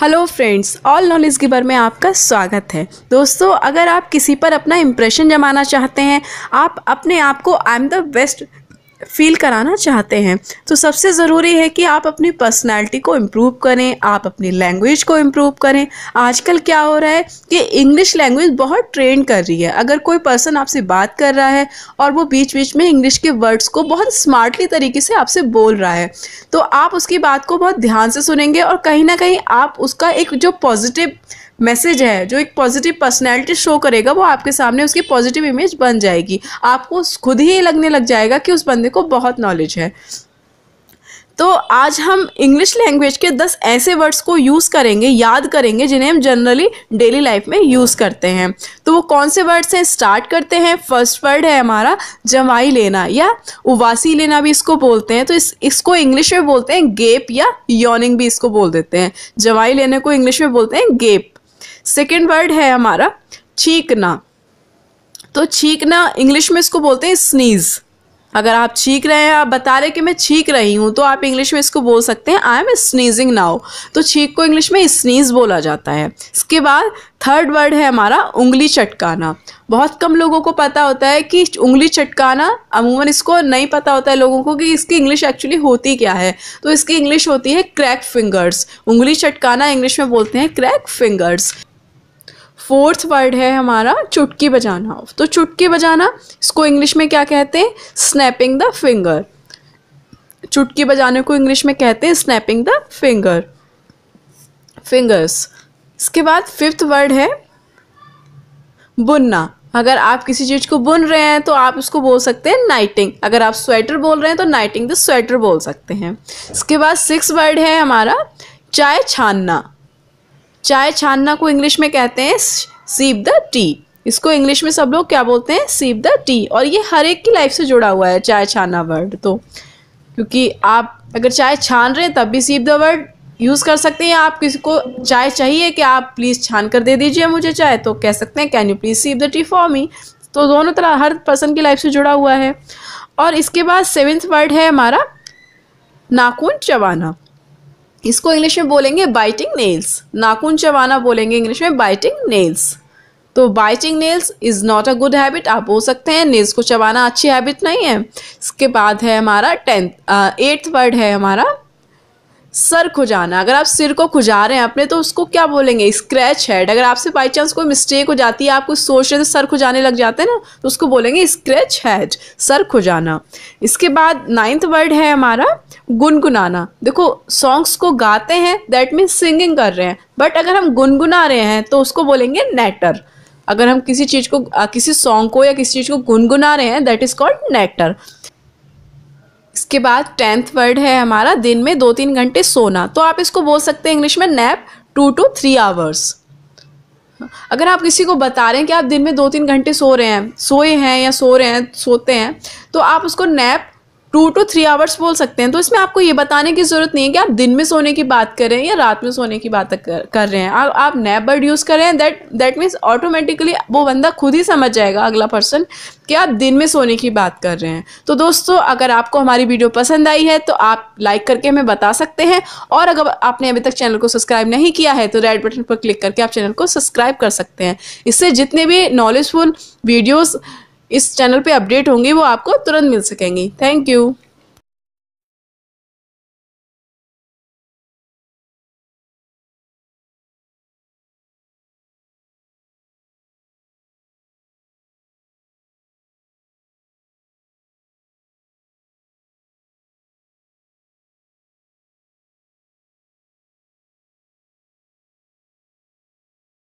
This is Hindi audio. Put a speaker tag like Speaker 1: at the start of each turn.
Speaker 1: hello friends all knowledge giver में आपका स्वागत है दोस्तों अगर आप किसी पर अपना इम्प्रेशन जमाना चाहते हैं आप अपने आप को I am the best feel कराना चाहते हैं तो सबसे ज़रूरी है कि आप अपनी पर्सनैलिटी को इम्प्रूव करें आप अपनी लैंग्वेज को इम्प्रूव करें आजकल क्या हो रहा है कि इंग्लिश लैंग्वेज बहुत ट्रेंड कर रही है अगर कोई पर्सन आपसे बात कर रहा है और वो बीच बीच में इंग्लिश के वर्ड्स को बहुत स्मार्टली तरीके से आपसे बोल रहा है तो आप उसकी बात को बहुत ध्यान से सुनेंगे और कहीं ना कहीं आप उसका एक जो पॉजिटिव मैसेज है जो एक पॉजिटिव पर्सनैलिटी शो करेगा वो आपके सामने उसकी पॉजिटिव इमेज बन जाएगी आपको खुद ही लगने लग जाएगा कि उस बंदे को बहुत नॉलेज है तो आज हम इंग्लिश लैंग्वेज के दस ऐसे वर्ड्स को यूज़ करेंगे याद करेंगे जिन्हें हम जनरली डेली लाइफ में यूज़ करते हैं तो वो कौन से वर्ड्स हैं स्टार्ट करते हैं फर्स्ट वर्ड है हमारा जमाई लेना या उवासी लेना भी इसको बोलते हैं तो इस इसको इंग्लिश में बोलते हैं गेप या योनिंग भी इसको बोल देते हैं जवाई लेने को इंग्लिश में बोलते हैं गेप सेकेंड वर्ड है हमारा छीकना तो छीकना इंग्लिश में इसको बोलते हैं स्नीज़ अगर आप छींक रहे हैं आप बता रहे कि मैं छींक रही हूँ तो आप इंग्लिश में इसको बोल सकते हैं आई एम स्नीजिंग नाउ तो छींक को इंग्लिश में स्नीज बोला जाता है इसके बाद थर्ड वर्ड है हमारा उंगली चटकाना बहुत कम लोगों को पता होता है कि उंगली चटकाना अमूमन इसको नहीं पता होता है लोगों को कि इसकी इंग्लिश एक्चुअली होती क्या है तो इसकी इंग्लिश होती है क्रैक फिंगर्स उंगली चटकाना इंग्लिश में बोलते हैं क्रैक फिंगर्स फोर्थ वर्ड है हमारा चुटकी बजाना तो चुटकी बजाना इसको इंग्लिश में क्या कहते हैं स्नैपिंग द फिंगर चुटकी बजाने को इंग्लिश में कहते हैं स्नैपिंग द फिंगर फिंगर्स इसके बाद फिफ्थ वर्ड है बुनना अगर आप किसी चीज़ को बुन रहे हैं तो आप उसको बोल सकते हैं नाइटिंग अगर आप स्वेटर बोल रहे हैं तो नाइटिंग द स्वेटर बोल सकते हैं इसके बाद सिक्स वर्ड है हमारा चाय छानना चाय छानना को इंग्लिश में कहते हैं सीप द टी इसको इंग्लिश में सब लोग क्या बोलते हैं सीप द टी और ये हर एक की लाइफ से जुड़ा हुआ है चाय छाना वर्ड तो क्योंकि आप अगर चाय छान रहे हैं तब भी सीप द वर्ड यूज़ कर सकते हैं आप किसी को चाय चाहिए कि आप प्लीज़ छान कर दे दीजिए मुझे चाय तो कह सकते हैं can you please sip the tea for me तो दोनों तरह हर पर्सन की लाइफ से जुड़ा हुआ है और इसके बाद सेवेंथ वर्ड है हमारा नाखून चबाना इसको इंग्लिश में बोलेंगे बाइटिंग नेल्स नाखून चबाना बोलेंगे इंग्लिश में बाइटिंग नेल्स तो biting nails is not a good habit आप बोल सकते हैं नेल्स को चबाना अच्छी हैबिट नहीं है इसके बाद है हमारा टेंथ एट्थ वर्ड है हमारा सर खुजाना अगर आप सिर को खुजा रहे हैं अपने तो उसको क्या बोलेंगे स्क्रैच हेड अगर आपसे बाई चांस कोई मिस्टेक हो जाती है आप कुछ सोच रहे थे तो सर खुजाने लग जाते हैं ना तो उसको बोलेंगे स्क्रैच हेड सर खुजाना इसके बाद नाइन्थ वर्ड है हमारा गुनगुनाना देखो सॉन्ग्स को गाते हैं दैट मीन्स सिंगिंग कर रहे हैं बट अगर हम गुनगुना रहे हैं तो उसको बोलेंगे नेटर अगर हम किसी चीज़ को किसी सॉन्ग को या किसी चीज़ को गुनगुना रहे हैं दैट इज़ कॉल्ड नेटर उसके बाद टेंथ वर्ड है हमारा दिन में दो तीन घंटे सोना तो आप इसको बोल सकते हैं इंग्लिश में nap two to three hours अगर आप किसी को बता रहे हैं कि आप दिन में दो तीन घंटे सो रहे हैं सोए हैं या सो रहे हैं सोते हैं तो आप उसको nap two to three hours बोल सकते हैं तो इसमें आपको ये बताने की ज़रूरत नहीं है कि आप दिन में सोने की बात कर रहे हैं या रात में सोने की बात कर, कर रहे हैं आ, आप आप नैप बर्ड यूज़ कर रहे हैं दैट दैट मीन्स ऑटोमेटिकली वो बंदा खुद ही समझ जाएगा अगला पर्सन कि आप दिन में सोने की बात कर रहे हैं तो दोस्तों अगर आपको हमारी वीडियो पसंद आई है तो आप लाइक करके हमें बता सकते हैं और अगर आपने अभी तक चैनल को सब्सक्राइब नहीं किया है तो रेड बटन पर क्लिक करके आप चैनल को सब्सक्राइब कर सकते हैं इससे जितने भी नॉलेजफुल वीडियोज़ इस चैनल पे अपडेट होंगे वो आपको तुरंत मिल सकेंगी थैंक यू